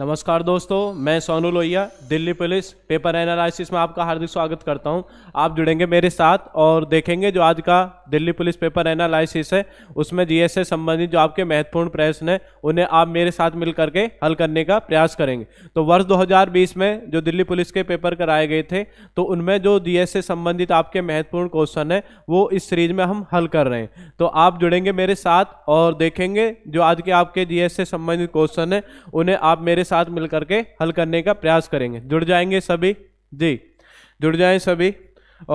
नमस्कार दोस्तों मैं Sonu Lohiya Delhi police paper analysis में आपका हार्दिक स्वागत करता हूं आप जुड़ेंगे मेरे साथ और देखेंगे जो आज का दिल्ली पुलिस पेपर एनालिसिस है उसमें जीएस से संबंधित जो आपके महत्वपूर्ण प्रश्न हैं उन्हें आप मेरे साथ मिल के हल करने का प्रयास करेंगे तो वर्ष दो में जो दिल्ली पुलिस के पेपर कराए गए थे तो उनमें जो जी से संबंधित आपके महत्वपूर्ण क्वेश्चन है वो इस सीरीज में हम हल कर रहे हैं तो आप जुड़ेंगे मेरे साथ और देखेंगे जो आज के आपके जी से संबंधित क्वेश्चन है उन्हें आप मेरे साथ मिलकर के हल करने का प्रयास करेंगे जुड़ जाएंगे सभी जी जुड़ जाएं सभी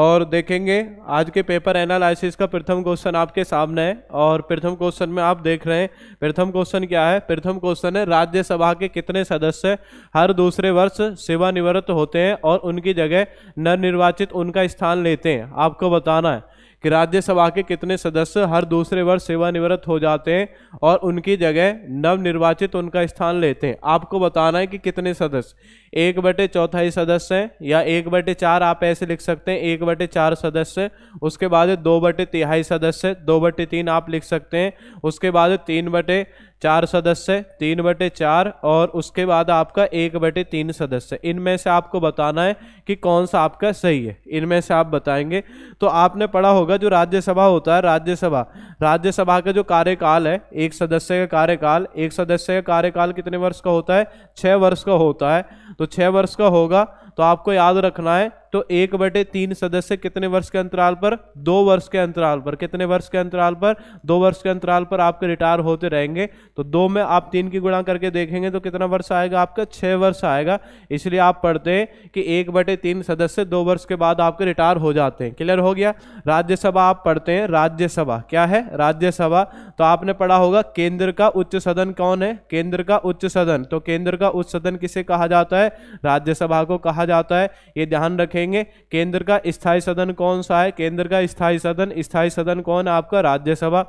और देखेंगे आज के पेपर एनालिसिस का प्रथम क्वेश्चन आपके सामने है और प्रथम क्वेश्चन में आप देख रहे हैं प्रथम क्वेश्चन क्या है प्रथम क्वेश्चन है राज्यसभा के कितने सदस्य हर दूसरे वर्ष सेवानिवृत्त होते हैं और उनकी जगह नवनिर्वाचित उनका स्थान लेते हैं आपको बताना है कि राज्यसभा के कितने सदस्य हर दूसरे वर्ष सेवानिवृत्त हो जाते हैं और उनकी जगह नवनिर्वाचित उनका स्थान लेते हैं आपको बताना है कि कितने सदस्य एक बटे चौथाई सदस्य हैं या एक बटे चार आप ऐसे लिख सकते हैं एक बटे चार सदस्य उसके बाद दो बटे तिहाई सदस्य दो बटे तीन आप लिख सकते हैं उसके बाद तीन बटे चार सदस्य तीन बटे चार और उसके बाद आपका एक बटे तीन सदस्य इनमें से आपको बताना है कि कौन सा आपका सही है इनमें से आप बताएंगे तो आपने पढ़ा होगा जो राज्यसभा होता है राज्यसभा राज्यसभा का जो कार्यकाल है एक सदस्य का कार्यकाल एक सदस्य का कार्यकाल कितने वर्ष का होता है छः वर्ष का होता है तो छः वर्ष का होगा तो आपको याद रखना है तो एक बटे तीन सदस्य कितने वर्ष के अंतराल पर दो वर्ष के अंतराल पर कितने वर्ष के अंतराल पर दो वर्ष के अंतराल पर आपके रिटायर होते रहेंगे तो दो में आप तीन की गुणा करके देखेंगे तो कितना वर्ष आएगा आपका छः वर्ष आएगा इसलिए आप पढ़ते हैं कि एक बटे तीन सदस्य दो वर्ष के बाद आपके रिटायर हो जाते हैं क्लियर हो गया राज्यसभा आप पढ़ते हैं राज्यसभा क्या है राज्यसभा तो आपने पढ़ा होगा केंद्र का उच्च सदन कौन है केंद्र का उच्च सदन तो केंद्र का उच्च सदन किसे कहा जाता है राज्यसभा को कहा जाता है ये ध्यान रखें लेंगे केंद्र का स्थायी सदन कौन सा है केंद्र का स्थायी सदन स्थायी सदन कौन आपका राज्यसभा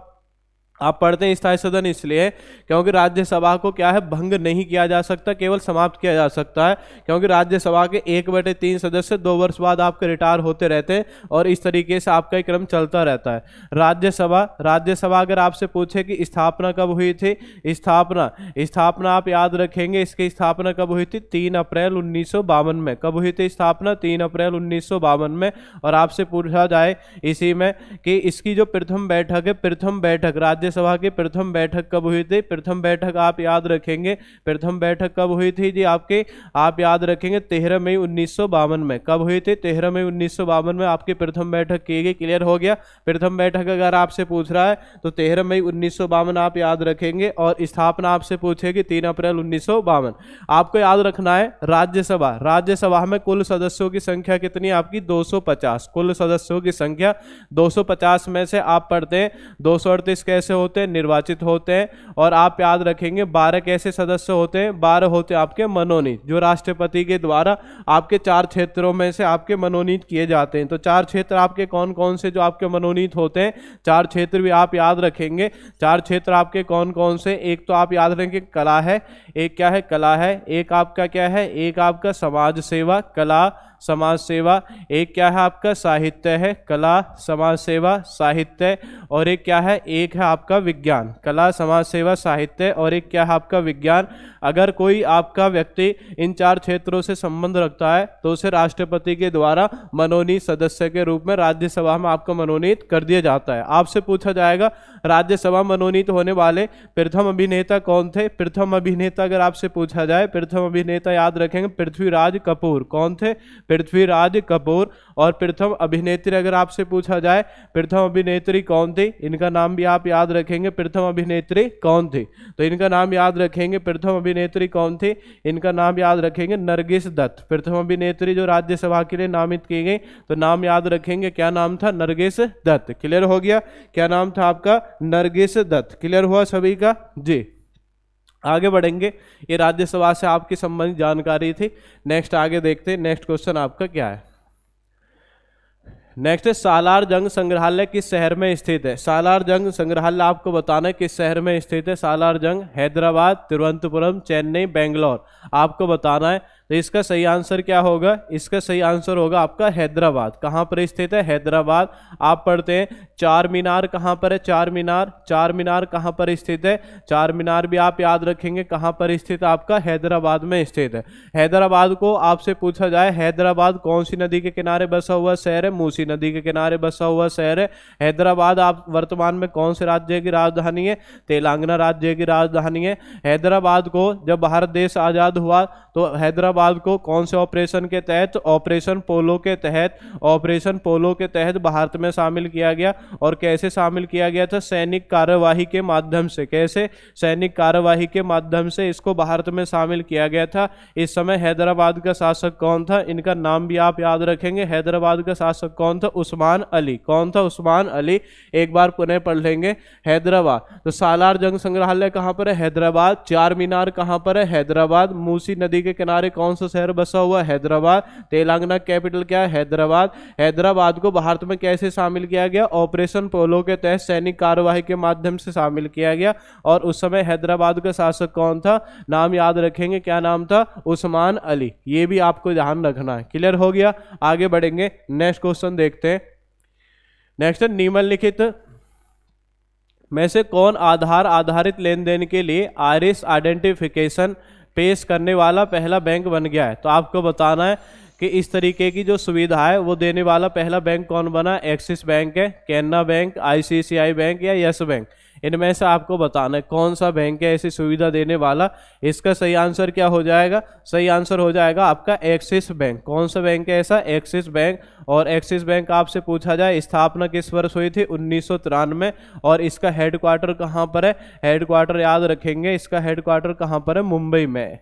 आप पढ़ते हैं स्थायी सदन इसलिए क्योंकि राज्यसभा को क्या है भंग नहीं किया जा सकता केवल समाप्त किया जा सकता है क्योंकि राज्यसभा के एक बटे तीन सदस्य दो वर्ष बाद आपके रिटायर होते रहते हैं और इस तरीके से आपका क्रम चलता रहता है राज्यसभा राज्यसभा अगर आपसे पूछे कि स्थापना कब हुई थी स्थापना स्थापना आप याद रखेंगे इसकी स्थापना कब हुई थी तीन अप्रैल उन्नीस में कब हुई थी स्थापना तीन अप्रैल उन्नीस में और आपसे पूछा जाए इसी में कि इसकी जो प्रथम बैठक है प्रथम बैठक राज्य राज्यसभा की प्रथम बैठक कब हुई थी प्रथम बैठक आप याद रखेंगे प्रथम बैठक कब हुई थी जी आपके आप याद रखेंगे तेरह मई उन्नीस में कब हुई थी तेरह मई उन्नीस में आपकी प्रथम बैठक की गई क्लियर हो गया प्रथम बैठक अगर आपसे पूछ रहा है तो तेरह मई उन्नीस आप याद रखेंगे और स्थापना आपसे पूछेगी तीन अप्रैल उन्नीस आपको याद रखना है राज्यसभा राज्यसभा में कुल सदस्यों की संख्या कितनी आपकी 250 कुल सदस्यों की संख्या 250 में से आप पढ़ते हैं दो कैसे होते हैं निर्वाचित होते हैं और आप याद रखेंगे बारह कैसे सदस्य होते हैं बारह होते हैं आपके मनोनीत जो राष्ट्रपति के द्वारा आपके चार क्षेत्रों में से आपके मनोनीत किए जाते हैं तो चार क्षेत्र आपके कौन कौन से जो आपके मनोनीत होते हैं चार क्षेत्र भी आप याद रखेंगे चार क्षेत्र आपके कौन कौन से एक तो आप याद रखेंगे कला है एक क्या है कला है एक आपका क्या है एक आपका समाज सेवा कला समाज सेवा एक क्या है आपका साहित्य है कला समाज सेवा साहित्य और एक क्या है एक है आपका विज्ञान कला समाज सेवा साहित्य और एक क्या है आपका विज्ञान अगर कोई आपका व्यक्ति इन चार क्षेत्रों से संबंध रखता है तो उसे राष्ट्रपति के द्वारा मनोनीत सदस्य के रूप में राज्यसभा में आपका मनोनीत कर दिया जाता है आपसे पूछा जाएगा राज्यसभा मनोनीत होने वाले प्रथम अभिनेता कौन थे प्रथम अभिनेता अगर आपसे पूछा जाए प्रथम अभिनेता याद रखेंगे पृथ्वीराज कपूर कौन थे पृथ्वीराज कपूर और प्रथम अभिनेत्री अगर आपसे पूछा जाए प्रथम अभिनेत्री कौन थी इनका नाम भी आप याद रखेंगे प्रथम अभिनेत्री कौन थी तो इनका नाम याद रखेंगे प्रथम अभिनेत्री कौन थी इनका नाम याद रखेंगे नरगिस दत्त प्रथम अभिनेत्री जो राज्यसभा के लिए नामित की गई तो नाम याद रखेंगे क्या नाम था नरगिस दत्त क्लियर हो गया क्या नाम था आपका नरगिस दत्त क्लियर हुआ सभी का जी आगे बढ़ेंगे ये राज्यसभा से आपकी संबंधित जानकारी थी नेक्स्ट आगे देखते हैं नेक्स्ट क्वेश्चन आपका क्या है नेक्स्ट है सालार जंग संग्रहालय किस शहर में स्थित है सालार जंग संग्रहालय आपको बताना है किस शहर में स्थित है सालार जंग हैदराबाद तिरुवनंतपुरम चेन्नई बेंगलोर आपको बताना है तो इसका सही आंसर क्या होगा इसका सही आंसर होगा आपका हैदराबाद कहाँ पर स्थित है हैदराबाद आप पढ़ते हैं चार मीनार कहाँ पर है चार मीनार चार मीनार कहाँ पर स्थित है चार मीनार भी आप याद रखेंगे कहाँ पर स्थित आपका हैदराबाद में स्थित है हैदराबाद को आपसे पूछा जाए हैदराबाद कौन सी नदी के किनारे बसा हुआ शहर है मूसी नदी के किनारे बसा हुआ शहर है हैदराबाद आप वर्तमान में कौन से राज्य की राजधानी है तेलंगाना राज्य की राजधानी है हैदराबाद को जब भारत देश आज़ाद हुआ तो हैदराबाद वाल्व को कौन से ऑपरेशन के तहत ऑपरेशन पोलो के तहत ऑपरेशन पोलो के तहत भारत में शामिल किया गया और कैसे शामिल किया गया था सैनिक कार्यवाही के माध्यम से कैसे सैनिक कार्यवाही के माध्यम से इसको भारत में शामिल किया गया था इस समय हैदराबाद का शासक कौन था इनका नाम भी आप याद रखेंगे हैदराबाद का शासक कौन था उस्मान अली कौन था उस्मान अली एक बार पुनः पढ़ लेंगे हैदराबाद तो सालार जंग संग्रहालय कहाँ पर है हैदराबाद चार मीनार कहाँ पर है हैदराबाद मूसी नदी के किनारे कौन कौन सा शहर बसा हुआ हैदराबाद तेलंगाना कैपिटल क्या हैदराबाद हैदराबाद को भारत में कैसे शामिल किया गया ऑपरेशन पोलो के तहत सैनिक कार्यवाही के माध्यम से शामिल किया गया और उस समय हैदराबाद का शासक कौन था नाम याद रखेंगे क्या नाम था उस्मान अली ये भी आपको ध्यान रखना है क्लियर हो गया आगे बढ़ेंगे नेक्स्ट क्वेश्चन देखते हैं नेक्स्ट निम्नलिखित में से कौन आधार आधारित लेन देन के लिए आयरिस आइडेंटिफिकेशन पेश करने वाला पहला बैंक बन गया है तो आपको बताना है कि इस तरीके की जो सुविधा है वो देने वाला पहला बैंक कौन बना एक्सिस बैंक है कैना बैंक आईसीआईसीआई बैंक या यस बैंक इनमें से आपको बताना है कौन सा बैंक है ऐसी सुविधा देने वाला इसका सही आंसर क्या हो जाएगा सही आंसर हो जाएगा आपका एक्सिस बैंक कौन सा बैंक है ऐसा एक्सिस बैंक और एक्सिस बैंक आपसे पूछा जाए स्थापना किस वर्ष हुई थी उन्नीस और इसका हेडक्वार्टर कहाँ पर है हेडक्वार्टर याद रखेंगे इसका हेडक्वार्टर कहाँ पर है मुंबई में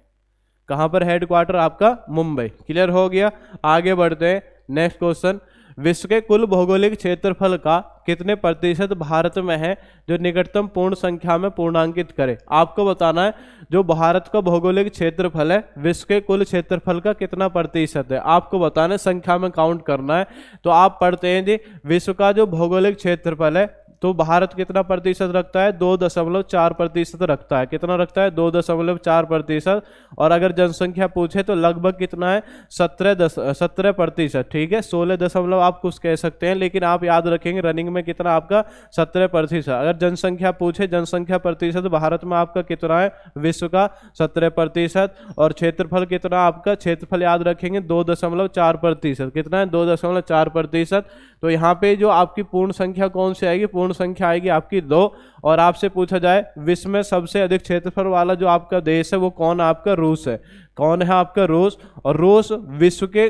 कहाँ पर हेडक्वार्टर आपका मुंबई क्लियर हो गया आगे बढ़ते हैं नेक्स्ट क्वेश्चन विश्व के कुल भौगोलिक क्षेत्रफल का कितने प्रतिशत भारत में है जो निकटतम पूर्ण संख्या में पूर्णांकित करे आपको बताना है जो भारत का भौगोलिक क्षेत्रफल है विश्व के कुल क्षेत्रफल का कितना प्रतिशत है आपको बताना है संख्या में काउंट करना है तो आप पढ़ते हैं जी विश्व का जो भौगोलिक क्षेत्रफल है तो भारत कितना प्रतिशत रखता है दो दशमलव चार प्रतिशत रखता है कितना रखता है दो दशमलव चार प्रतिशत और अगर जनसंख्या पूछे तो लगभग कितना है सत्रह दस सत्रह प्रतिशत ठीक है सोलह दशमलव आप कुछ कह सकते हैं लेकिन आप याद रखेंगे रनिंग में कितना आपका सत्रह प्रतिशत अगर जनसंख्या पूछे जनसंख्या प्रतिशत भारत में आपका कितना है विश्व का सत्रह प्रतिशत और क्षेत्रफल कितना आपका क्षेत्रफल याद रखेंगे दो दशमलव चार प्रतिशत कितना है दो दशमलव चार प्रतिशत तो यहाँ पे जो आपकी पूर्ण संख्या कौन सी आएगी पूर्ण पूर्ण संख्या आएगी आपकी दो और आपसे पूछा जाए विश्व में सबसे अधिक क्षेत्रफल वाला जो आपका देश है वो कौन आपका रूस है कौन है आपका रूस और रूस विश्व के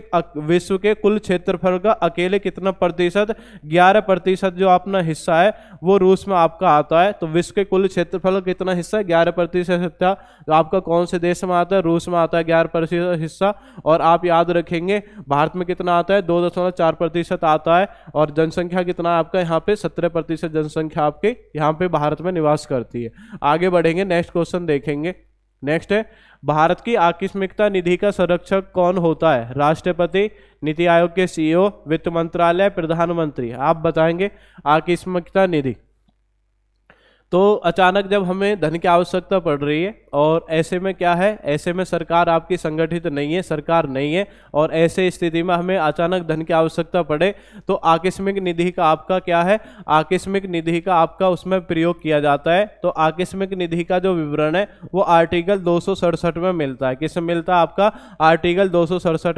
विश्व के कुल क्षेत्रफल का अकेले कितना प्रतिशत ग्यारह प्रतिशत जो अपना हिस्सा है वो रूस में आपका आता है तो विश्व के कुल क्षेत्रफल का कितना हिस्सा है ग्यारह प्रतिशत था तो आपका कौन से देश में आता है रूस में आता है ग्यारह प्रतिशत हिस्सा और आप याद रखेंगे भारत में कितना आता है दो दशमलव चार प्रतिशत आता है और जनसंख्या कितना आपका यहाँ पे सत्रह प्रतिशत जनसंख्या आपके यहाँ पे भारत में निवास करती है आगे बढ़ेंगे नेक्स्ट क्वेश्चन देखेंगे नेक्स्ट है भारत की आकस्मिकता निधि का संरक्षक कौन होता है राष्ट्रपति नीति आयोग के सीईओ e वित्त मंत्रालय प्रधानमंत्री आप बताएंगे आकस्मिकता निधि तो अचानक जब हमें धन की आवश्यकता पड़ रही है और ऐसे में क्या है ऐसे में सरकार आपकी संगठित नहीं है सरकार नहीं है और ऐसे स्थिति में हमें अचानक धन की आवश्यकता पड़े तो आकस्मिक निधि का आपका क्या है आकस्मिक निधि का आपका उसमें प्रयोग किया जाता है तो आकस्मिक निधि का जो विवरण है वो आर्टिकल दो में मिलता है किसमें मिलता है आपका आर्टिकल दो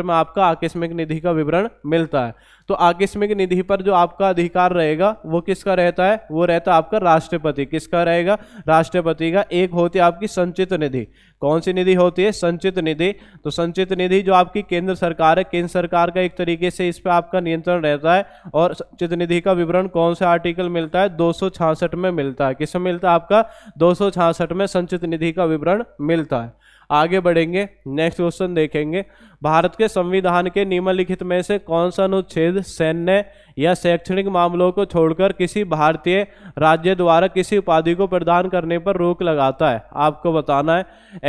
में आपका आकस्मिक निधि का विवरण मिलता है तो आकस्मिक निधि पर जो आपका अधिकार रहेगा वो किसका रहता है वो रहता है आपका राष्ट्रपति किसका रहेगा राष्ट्रपति का एक होती है आपकी संचित निधि कौन सी निधि होती है संचित निधि तो संचित निधि जो आपकी केंद्र सरकार है केंद्र सरकार का एक तरीके से इस पर आपका नियंत्रण रहता है और संचित निधि का विवरण कौन सा आर्टिकल मिलता है दो में मिलता है किसमें मिलता है आपका दो में संचित निधि का विवरण मिलता है आगे बढ़ेंगे नेक्स्ट क्वेश्चन देखेंगे भारत के संविधान के निम्नलिखित में से कौन सा अनुच्छेद सैन्य या शैक्षणिक मामलों को छोड़कर किसी भारतीय राज्य द्वारा किसी उपाधि को प्रदान करने पर रोक लगाता है आपको बताना है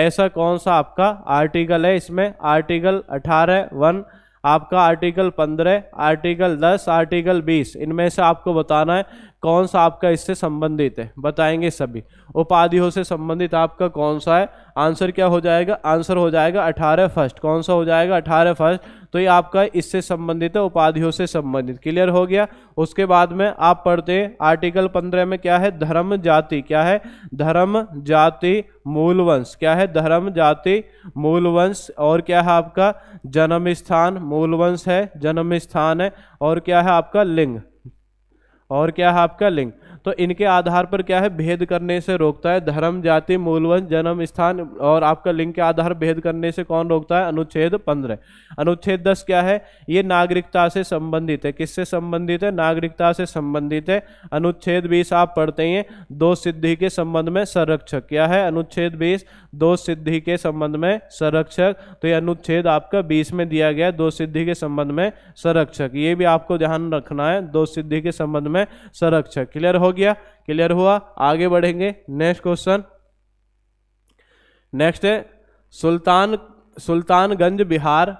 ऐसा कौन सा आपका आर्टिकल है इसमें आर्टिकल अठारह वन आपका आर्टिकल पंद्रह आर्टिकल दस आर्टिकल बीस इनमें से आपको बताना है कौन सा आपका इससे संबंधित है बताएंगे सभी उपाधियों से संबंधित आपका कौन सा है आंसर क्या हो जाएगा आंसर हो जाएगा अठारह फर्स्ट कौन सा हो जाएगा अठारह फर्स्ट तो ये आपका इससे संबंधित है उपाधियों से संबंधित क्लियर हो गया उसके बाद में आप पढ़ते हैं आर्टिकल पंद्रह में क्या है धर्म जाति क्या है धर्म जाति मूल वंश क्या है धर्म जाति मूल वंश और क्या है आपका जन्म स्थान मूल वंश है जन्म स्थान है और क्या है आपका लिंग और क्या है आपका लिंग तो इनके आधार पर क्या है भेद करने से रोकता है धर्म जाति मूलवंश जन्म स्थान और आपका लिंग के आधार भेद करने से कौन रोकता है अनुच्छेद पंद्रह अनुच्छेद दस क्या है ये नागरिकता से संबंधित है किससे संबंधित है नागरिकता से संबंधित है अनुच्छेद बीस आप पढ़ते हैं दो सिद्धि के संबंध में संरक्षक क्या है अनुच्छेद बीस दो सिद्धि के संबंध में संरक्षक तो ये अनुच्छेद आपका बीस में दिया गया है दो सिद्धि के संबंध में संरक्षक ये भी आपको ध्यान रखना है दो सिद्धि के संबंध में संरक्षक क्लियर हो गया क्लियर हुआ आगे बढ़ेंगे नेक्स्ट क्वेश्चन नेक्स्ट है सुल्तान सुल्तानगंज बिहार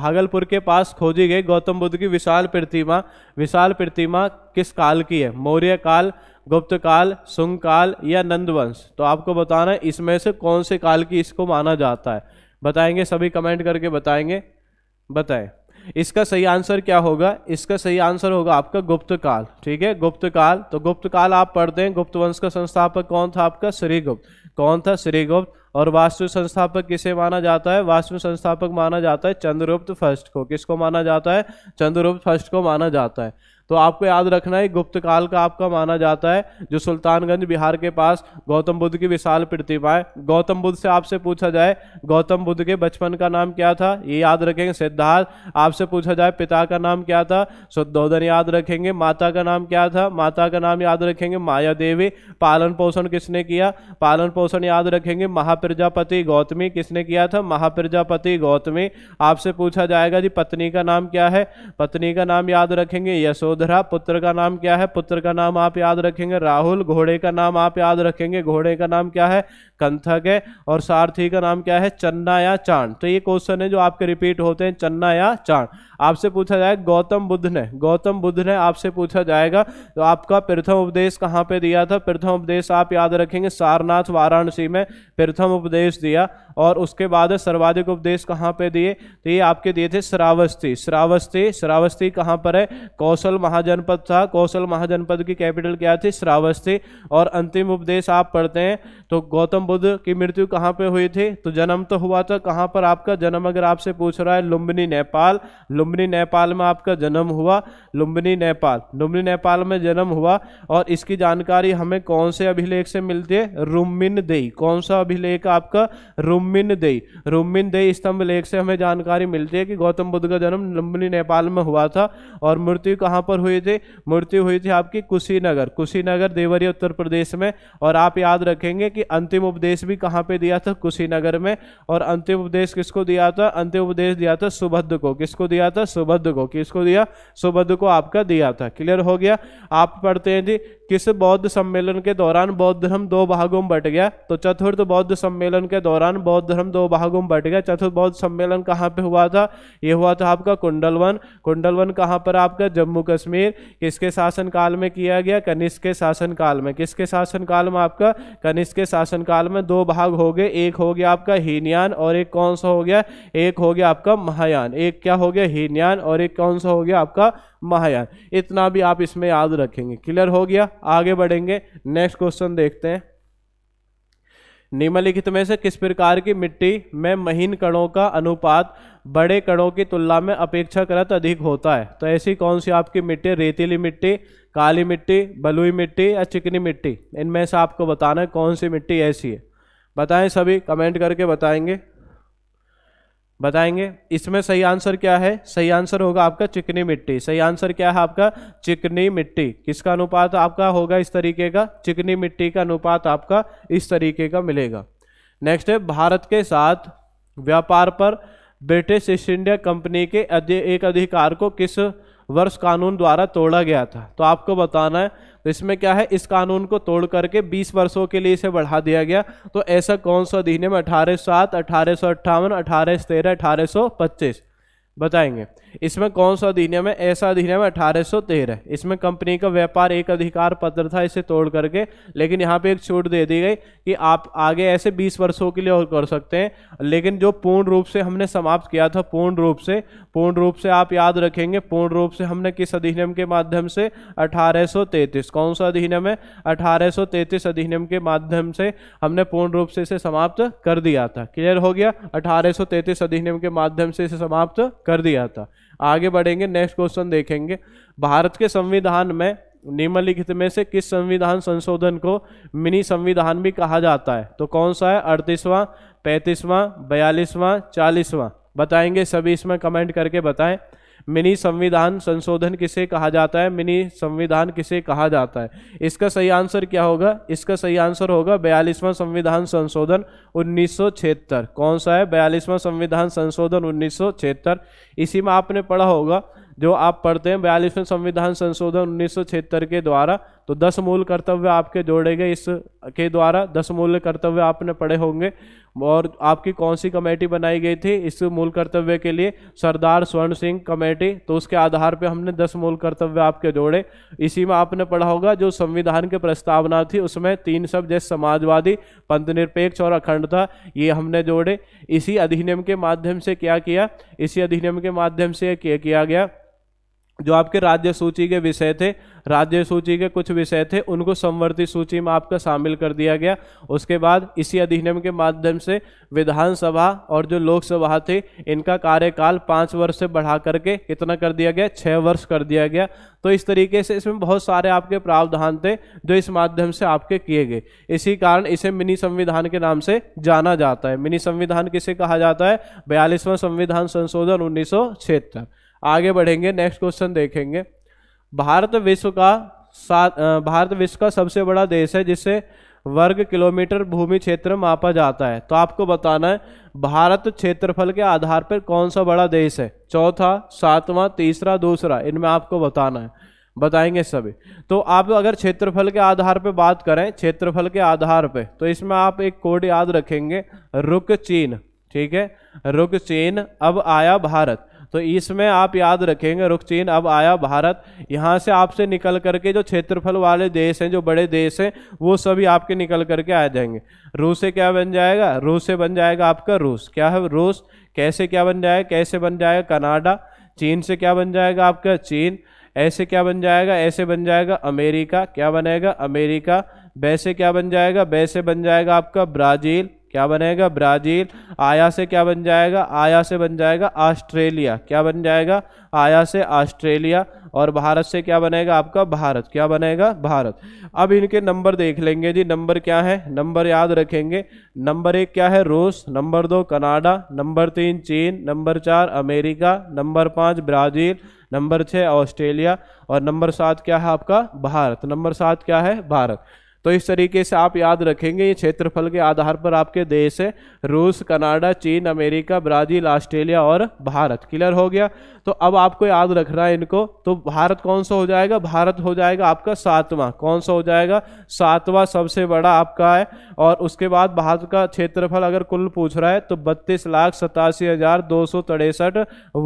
भागलपुर के पास खोजी गई गौतम बुद्ध की विशाल प्रतिमा विशाल प्रतिमा किस काल की है मौर्य काल गुप्त काल सुंग काल या नंदवंश तो आपको बताना है इसमें से कौन से काल की इसको माना जाता है बताएंगे सभी कमेंट करके बताएंगे बताएं इसका सही आंसर क्या होगा इसका सही आंसर होगा आपका गुप्त काल ठीक है गुप्त काल तो गुप्त काल आप पढ़ते हैं गुप्त वंश का संस्थापक कौन था आपका श्रीगुप्त कौन था श्रीगुप्त और वास्तु संस्थापक किसे माना जाता है वास्तु संस्थापक माना जाता है चंद्रगुप्त फर्स्ट को किसको माना जाता है चंद्रगुप्त फर्स्ट को माना जाता है तो आपको याद रखना है गुप्त काल का आपका माना जाता है जो सुल्तानगंज बिहार के पास गौतम बुद्ध की विशाल प्रतिभा है गौतम बुद्ध से आपसे पूछा जाए गौतम बुद्ध के बचपन का नाम क्या था ये याद रखेंगे सिद्धार्थ आपसे पूछा जाए पिता का नाम क्या था शुद्धोधन याद रखेंगे माता का नाम क्या था माता का नाम याद रखेंगे माया देवी पालन पोषण किसने किया पालन पोषण याद रखेंगे महाप्रजापति गौतमी किसने किया था महाप्रजापति गौतमी आपसे पूछा जाएगा जी पत्नी का नाम क्या है पत्नी का नाम याद रखेंगे यशोद सुधरा पुत्र का नाम क्या है पुत्र का नाम आप याद रखेंगे राहुल घोड़े का नाम आप याद रखेंगे घोड़े का नाम क्या है कंथक है और सारथी का नाम क्या है चन्ना या चाण तो ये क्वेश्चन है जो आपके रिपीट होते हैं चन्ना या चाण आपसे पूछा जाए गौतम बुद्ध ने गौतम बुद्ध ने आपसे पूछा जाएगा तो आपका प्रथम उपदेश कहाँ पे दिया था प्रथम उपदेश आप याद रखेंगे सारनाथ वाराणसी में प्रथम उपदेश दिया और उसके बाद सर्वाधिक उपदेश कहाँ पे दिए तो ये आपके दिए थे श्रावस्ती श्रावस्ती श्रावस्ती कहाँ पर है कौशल महाजनपद था कौशल महाजनपद की कैपिटल क्या थी श्रावस्ती और अंतिम उपदेश आप पढ़ते हैं तो गौतम बुद्ध की मृत्यु कहाँ पे हुई थी तो जन्म तो हुआ था कहाँ पर आपका जन्म अगर आपसे पूछ रहा है लुम्बिनी नेपाल लुम्बिनी नेपाल में आपका जन्म हुआ लुम्बिनी नेपाल लुम्बिनी नेपाल में जन्म हुआ और इसकी जानकारी हमें कौन से अभिलेख से मिलती है रुमिन देई कौन सा अभिलेख आपका रुमिन देई रुमिन देई स्तंभ लेख से हमें जानकारी मिलती है कि गौतम बुद्ध का जन्म लुम्बिनी नेपाल में हुआ था और मृत्यु कहाँ पर हुई थी मृत्यु हुई थी आपकी कुशीनगर कुशीनगर देवरिया उत्तर प्रदेश में और आप याद रखेंगे कि अंतिम उपदेश भी कहाँ पे दिया था कुशीनगर में और अंतिम उपदेश किसको दिया था अंतिम उपदेश दिया था सुभद्र को किसको दिया था सुभद्र को किसको दिया सुभद्र को आपका दिया था क्लियर हो गया आप पढ़ते हैं जी किस बौद्ध सम्मेलन के दौरान बौद्ध धर्म दो भागों में बट गया तो चतुर्थ बौद्ध सम्मेलन के दौरान बौद्ध धर्म दो भागों में बट गया चतुर्थ बौद्ध सम्मेलन कहाँ पे हुआ था ये हुआ था आपका कुंडलवन कुंडलवन कहाँ पर आपका जम्मू कश्मीर किसके शासनकाल में किया गया कनिष्क के शासनकाल में किसके शासनकाल में आपका कनिष्क के शासनकाल में दो भाग हो गए एक हो गया आपका हीनयान और एक कौन सा हो गया एक हो गया आपका महायान एक क्या हो गया हीनयान और एक कौन सा हो गया आपका महायान इतना भी आप इसमें याद रखेंगे क्लियर हो गया आगे बढ़ेंगे नेक्स्ट क्वेश्चन देखते हैं निम्नलिखित में से किस प्रकार की मिट्टी में महीन कणों का अनुपात बड़े कणों की तुलना में अपेक्षाकृत अधिक होता है तो ऐसी कौन सी आपकी मिट्टी रेतीली मिट्टी काली मिट्टी बलुई मिट्टी या चिकनी मिट्टी इनमें से आपको बताना है कौन सी मिट्टी ऐसी है बताएं सभी कमेंट करके बताएंगे बताएंगे इसमें सही आंसर क्या है सही आंसर होगा आपका चिकनी मिट्टी सही आंसर क्या है आपका चिकनी मिट्टी किसका अनुपात आपका होगा इस तरीके का चिकनी मिट्टी का अनुपात आपका इस तरीके का मिलेगा नेक्स्ट है भारत के साथ व्यापार पर ब्रिटिश ईस्ट इंडिया कंपनी के एक अधिकार को किस वर्ष कानून द्वारा तोड़ा गया था तो आपको बताना है तो इसमें क्या है इस कानून को तोड़ करके 20 वर्षों के लिए इसे बढ़ा दिया गया तो ऐसा कौन सा अधिनियम अठारह सात अठारह सौ अट्ठावन अठारह तेरह अठारह सौ पच्चीस बताएंगे इसमें कौन सा अधिनियम है ऐसा अधिनियम अठारह है तेरह इसमें कंपनी का व्यापार एक अधिकार पत्र था इसे तोड़ करके लेकिन यहाँ पे एक छूट दे दी गई कि आप आगे ऐसे 20 वर्षों के लिए और कर सकते हैं लेकिन जो पूर्ण रूप से हमने समाप्त किया था पूर्ण रूप से पूर्ण रूप से आप याद रखेंगे पूर्ण रूप से हमने किस अधिनियम के माध्यम से अठारह कौन सा अधिनियम है अठारह अधिनियम के माध्यम से हमने पूर्ण रूप से इसे समाप्त कर दिया था क्लियर हो गया अठारह अधिनियम के माध्यम से इसे समाप्त कर दिया था आगे बढ़ेंगे नेक्स्ट क्वेश्चन देखेंगे भारत के संविधान में निम्नलिखित में से किस संविधान संशोधन को मिनी संविधान भी कहा जाता है तो कौन सा है अड़तीसवां पैंतीसवां बयालीसवां चालीसवां बताएंगे सभी इसमें कमेंट करके बताएं मिनी संविधान संशोधन किसे कहा जाता है मिनी संविधान किसे कहा जाता है इसका सही आंसर क्या होगा इसका सही आंसर होगा बयालीसवां संविधान संशोधन उन्नीस कौन सा है बयालीसवां संविधान संशोधन उन्नीस इसी में आपने पढ़ा होगा जो आप पढ़ते हैं बयालीसवें संविधान संशोधन उन्नीस के द्वारा तो दस मूल कर्तव्य आपके जोड़े गए इस के द्वारा दस मूल कर्तव्य आपने पढ़े होंगे और आपकी कौन सी कमेटी बनाई गई थी इस मूल कर्तव्य के लिए सरदार स्वर्ण सिंह कमेटी तो उसके आधार पर हमने दस मूल कर्तव्य आपके जोड़े इसी में आपने पढ़ा होगा जो संविधान के प्रस्तावना थी उसमें तीन शब्द जैसे समाजवादी पंथनिरपेक्ष और अखंडता ये हमने जोड़े इसी अधिनियम के माध्यम से क्या किया इसी अधिनियम के माध्यम से किया गया जो आपके राज्य सूची के विषय थे राज्य सूची के कुछ विषय थे उनको संवर्ती सूची में आपका शामिल कर दिया गया उसके बाद इसी अधिनियम के माध्यम से विधानसभा और जो लोकसभा थी इनका कार्यकाल पाँच वर्ष से बढ़ा करके कितना कर दिया गया छः वर्ष कर दिया गया तो इस तरीके से इसमें बहुत सारे आपके प्रावधान थे जो इस माध्यम से आपके किए गए इसी कारण इसे मिनी संविधान के नाम से जाना जाता है मिनी संविधान किसे कहा जाता है बयालीसवां संविधान संशोधन उन्नीस आगे बढ़ेंगे नेक्स्ट क्वेश्चन देखेंगे भारत विश्व का सात भारत विश्व का सबसे बड़ा देश है जिसे वर्ग किलोमीटर भूमि क्षेत्र मापा जाता है तो आपको बताना है भारत क्षेत्रफल के आधार पर कौन सा बड़ा देश है चौथा सातवां तीसरा दूसरा इनमें आपको बताना है बताएंगे सभी तो आप अगर क्षेत्रफल के आधार पर बात करें क्षेत्रफल के आधार पर तो इसमें आप एक कोड याद रखेंगे रुक चीन ठीक है रुक चीन अब आया भारत तो इसमें आप याद रखेंगे रुख चीन अब आया भारत यहाँ से आपसे निकल करके जो क्षेत्रफल वाले देश हैं जो बड़े देश हैं वो सभी आपके निकल करके आ जाएंगे रूस से क्या बन जाएगा रूस से बन जाएगा आपका रूस क्या है रूस कैसे क्या बन जाएगा कैसे बन जाएगा कनाडा चीन से क्या बन जाएगा आपका चीन ऐसे क्या बन जाएगा ऐसे बन जाएगा अमेरिका क्या बनेगा अमेरिका वैसे क्या बन जाएगा वैसे बन जाएगा आपका ब्राज़ील क्या बनेगा ब्राज़ील आया से क्या बन जाएगा आया से बन जाएगा ऑस्ट्रेलिया क्या बन जाएगा आया से ऑस्ट्रेलिया और भारत से क्या बनेगा आपका भारत क्या बनेगा भारत अब इनके नंबर देख लेंगे जी नंबर क्या है नंबर याद रखेंगे नंबर एक क्या है रूस नंबर दो कनाडा नंबर तीन चीन नंबर चार अमेरिका नंबर पाँच ब्राज़ील नंबर छः ऑस्ट्रेलिया और नंबर सात क्या है आपका भारत नंबर सात क्या है भारत तो इस तरीके से आप याद रखेंगे ये क्षेत्रफल के आधार पर आपके देश है रूस कनाडा चीन अमेरिका ब्राज़ील ऑस्ट्रेलिया और भारत क्लियर हो गया तो अब आपको याद रखना है इनको तो भारत कौन सा हो जाएगा भारत हो जाएगा आपका सातवां कौन सा हो जाएगा सातवां सबसे बड़ा आपका है और उसके बाद भारत का क्षेत्रफल अगर कुल पूछ रहा है तो बत्तीस लाख सतासी हजार दो सौ तिरसठ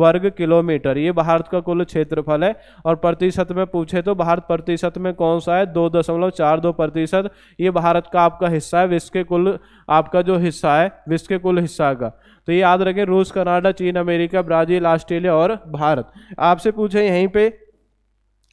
वर्ग किलोमीटर ये भारत का कुल क्षेत्रफल है और प्रतिशत में पूछे तो भारत प्रतिशत में कौन सा है दो दशमलव चार दो प्रतिशत प्रतिशत ये भारत का आपका हिस्सा है विश्व के कुल आपका जो हिस्सा है विश्व के कुल हिस्सा का तो ये याद रखें रूस कनाडा चीन अमेरिका ब्राज़ील ऑस्ट्रेलिया और भारत आपसे पूछे यहीं पे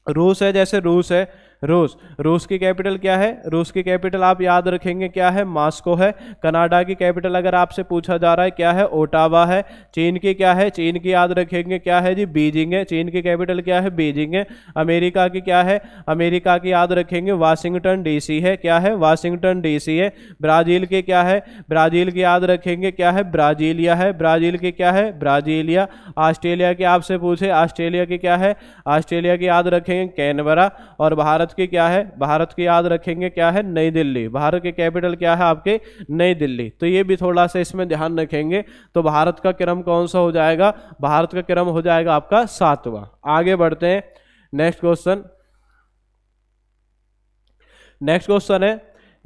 रूस है जैसे रूस है रूस रूस की कैपिटल क्या है रूस की कैपिटल आप याद रखेंगे क्या है मास्को है कनाडा की कैपिटल अगर आपसे पूछा जा रहा है क्या है ओटावा है चीन की क्या है चीन की याद रखेंगे क्या है जी बीजिंग है चीन की कैपिटल क्या है बीजिंग है अमेरिका की क्या है अमेरिका की याद रखेंगे वाशिंगटन डी है क्या है वाशिंगटन डी है ब्राज़ील की क्या है ब्राज़ील की याद रखेंगे क्या है ब्राज़ीलिया है ब्राज़ील की क्या है ब्राज़ीलिया ऑस्ट्रेलिया की आपसे पूछे ऑस्ट्रेलिया की क्या है ऑस्ट्रेलिया की याद रखेंगे कैनबरा और भारत भारत के क्या है भारत के याद रखेंगे क्या है नई दिल्ली भारत के कैपिटल क्या है आपके नई दिल्ली तो ये भी थोड़ा सा इसमें ध्यान रखेंगे तो भारत का क्रम कौन सा हो जाएगा भारत का क्रम हो जाएगा आपका सातवा आगे बढ़ते हैं नेक्स्ट क्वेश्चन नेक्स्ट क्वेश्चन है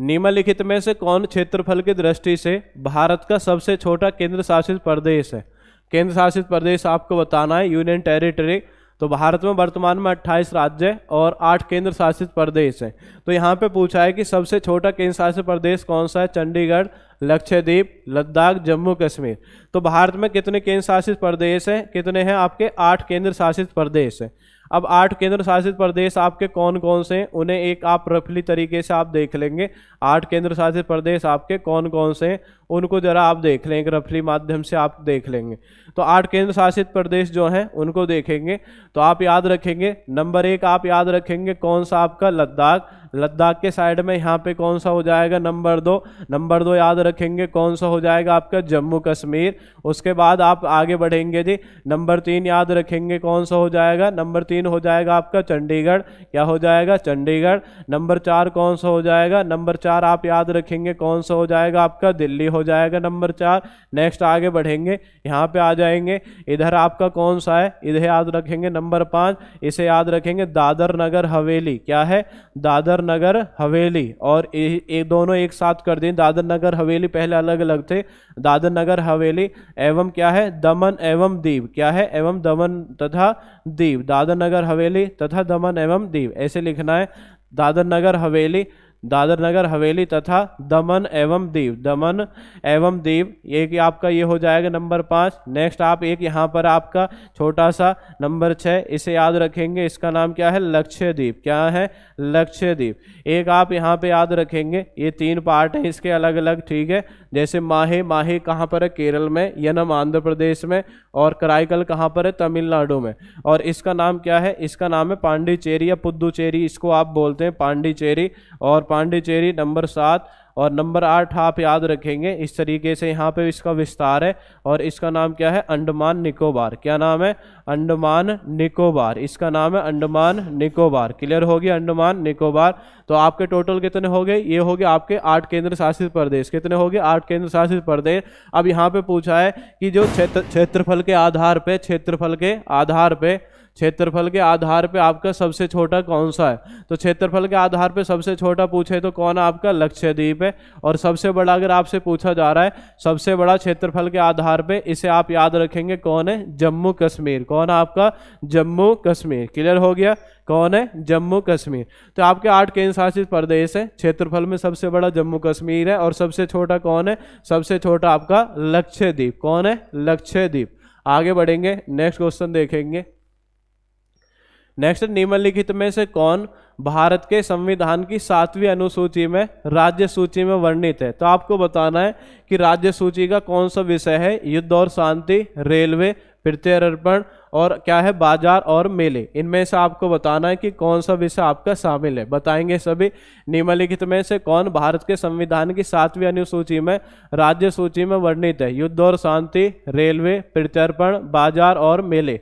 निम्नलिखित में से कौन क्षेत्रफल की दृष्टि से भारत का सबसे छोटा केंद्र शासित प्रदेश है केंद्र शासित प्रदेश आपको बताना है यूनियन टेरिटरी तो भारत में वर्तमान में 28 राज्य और 8 केंद्र शासित प्रदेश हैं तो यहाँ पे पूछा है कि सबसे छोटा केंद्र शासित प्रदेश कौन सा है चंडीगढ़ लक्षद्वीप लद्दाख जम्मू कश्मीर तो भारत में कितने केंद्र शासित प्रदेश हैं कितने हैं आपके आठ केंद्र शासित प्रदेश हैं अब आठ केंद्र शासित प्रदेश आपके कौन कौन से हैं उन्हें एक आप रफली तरीके से आप देख लेंगे आठ केंद्र शासित प्रदेश आपके कौन कौन से हैं उनको ज़रा आप देख लें एक रफली माध्यम से आप देख लेंगे तो आठ केंद्र शासित प्रदेश जो हैं उनको देखेंगे तो आप याद रखेंगे नंबर एक आप याद रखेंगे कौन सा आपका लद्दाख लद्दाख के साइड में यहाँ पे कौन सा हो जाएगा नंबर दो नंबर दो याद रखेंगे कौन सा हो जाएगा आपका जम्मू कश्मीर उसके बाद आप आगे बढ़ेंगे जी नंबर तीन याद रखेंगे कौन सा हो जाएगा नंबर तीन हो जाएगा आपका चंडीगढ़ क्या हो जाएगा चंडीगढ़ नंबर चार कौन सा हो जाएगा नंबर चार आप याद रखेंगे कौन सा हो जाएगा आपका दिल्ली हो जाएगा नंबर चार नेक्स्ट आगे बढ़ेंगे यहाँ पर आ जाएंगे इधर आपका कौन सा है इधर याद रखेंगे नंबर पाँच इसे याद रखेंगे दादर नगर हवेली क्या है दादर नगर हवेली और एक दोनों एक साथ कर दें दादर नगर हवेली पहले अलग अलग थे दादर नगर हवेली एवं क्या है दमन एवं दीव क्या है एवं दमन तथा दीव दादर नगर हवेली तथा दमन एवं दीव ऐसे लिखना है दादर नगर हवेली दादर नगर हवेली तथा दमन एवं दीव दमन एवं दीव एक आपका ये हो जाएगा नंबर पाँच नेक्स्ट आप एक यहाँ पर आपका छोटा सा नंबर छः इसे याद रखेंगे इसका नाम क्या है लक्ष्यद्वीप क्या है लक्ष्यद्वीप एक आप यहाँ पे याद रखेंगे ये तीन पार्ट हैं इसके अलग अलग ठीक है जैसे माहे माहे कहाँ पर है केरल में यनम आंध्र प्रदेश में और कराईकल कहाँ पर है तमिलनाडु में और इसका नाम क्या है इसका नाम है पांडिचेरी या पुद्दुचेरी इसको आप बोलते हैं पांडिचेरी और पांडिचेरी नंबर सात और नंबर आठ आप याद रखेंगे इस तरीके से यहाँ पे इसका विस्तार है और इसका नाम क्या है अंडमान निकोबार क्या नाम है अंडमान निकोबार इसका नाम है अंडमान निकोबार क्लियर हो गया अंडमान निकोबार तो आपके टोटल कितने हो गए ये हो गए आपके आठ केंद्र शासित प्रदेश कितने हो गए आठ केंद्र शासित प्रदेश अब यहाँ पे पूछा है कि जो क्षेत्र क्षेत्रफल के आधार पर क्षेत्रफल के आधार पर क्षेत्रफल के आधार पे आपका सबसे छोटा कौन सा है तो क्षेत्रफल के आधार पे सबसे छोटा पूछे तो कौन आपका लक्ष्यद्वीप है और सबसे बड़ा अगर आपसे पूछा जा रहा है सबसे बड़ा क्षेत्रफल के आधार पे इसे आप याद रखेंगे कौन है जम्मू कश्मीर कौन है आपका जम्मू कश्मीर क्लियर हो गया कौन है जम्मू कश्मीर तो आपके आठ केंद्र शासित प्रदेश है क्षेत्रफल में सबसे बड़ा जम्मू कश्मीर है और सबसे छोटा कौन है सबसे छोटा आपका लक्ष्यद्वीप कौन है लक्ष्यद्वीप आगे बढ़ेंगे नेक्स्ट क्वेश्चन देखेंगे नेक्स्ट निम्नलिखित में से कौन भारत के संविधान की सातवीं अनुसूची में राज्य सूची में वर्णित है तो आपको बताना है कि राज्य सूची का कौन सा विषय है युद्ध और शांति रेलवे प्रत्यर्पण और क्या है बाजार और मेले इनमें से आपको बताना है कि कौन सा विषय आपका शामिल है बताएंगे सभी निम्नलिखित में से कौन भारत के संविधान की सातवीं अनुसूची में राज्य सूची में वर्णित है युद्ध और शांति रेलवे प्रत्यर्पण बाजार और मेले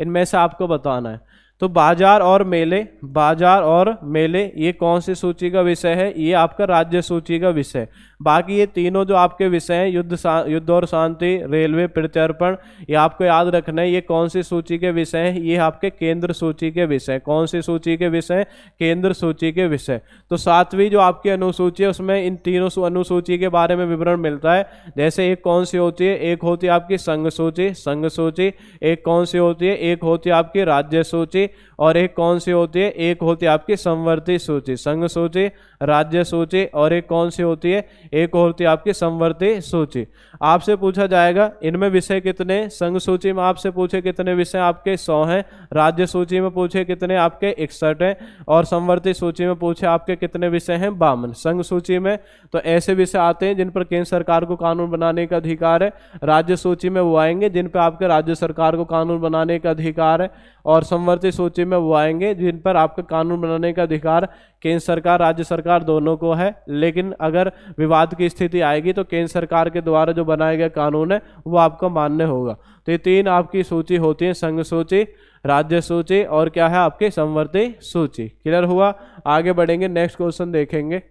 इनमें से आपको बताना है तो बाजार और मेले बाजार और मेले ये कौन सी सूची का विषय है ये आपका राज्य सूची का विषय बाकी ये तीनों जो आपके विषय हैं युद्ध युद्ध और शांति रेलवे प्रत्यर्पण ये आपको याद रखना है ये कौन सी सूची के विषय हैं ये आपके केंद्र सूची के विषय कौन सी सूची के विषय केंद्र सूची के विषय तो सातवीं जो आपकी अनुसूची है उसमें इन तीनों अनुसूची के बारे में विवरण मिलता है जैसे एक कौन सी होती है एक होती है आपकी संघ सूची संघ सूची एक कौन सी होती है एक होती है आपकी राज्य सूची और एक कौन से होते हैं एक होते आपके संवर्धित सोचे संघ सोचे राज्य सूची और एक कौन सी होती है एक होती है आपकी संवर्ती सूची आपसे पूछा जाएगा इनमें विषय कितने संघ सूची में आपसे पूछे कितने विषय आपके सौ हैं राज्य सूची में पूछे कितने आपके इकसठ हैं और संवर्ती सूची में पूछे आपके कितने विषय हैं बावन संघ सूची में तो ऐसे विषय आते हैं जिन पर केंद्र सरकार को कानून बनाने का अधिकार है राज्य सूची में वो आएंगे जिन पर आपके राज्य सरकार को कानून बनाने का अधिकार है और संवर्ती सूची में वो आएंगे जिन पर आपके कानून बनाने का अधिकार केंद्र सरकार राज्य सरकार दोनों को है लेकिन अगर विवाद की स्थिति आएगी तो केंद्र सरकार के द्वारा जो बनाए गए कानून है वो आपका मान्य होगा तो ये तीन आपकी सूची होती है संघ सूची राज्य सूची और क्या है आपकी संवर्ती सूची क्लियर हुआ आगे बढ़ेंगे नेक्स्ट क्वेश्चन देखेंगे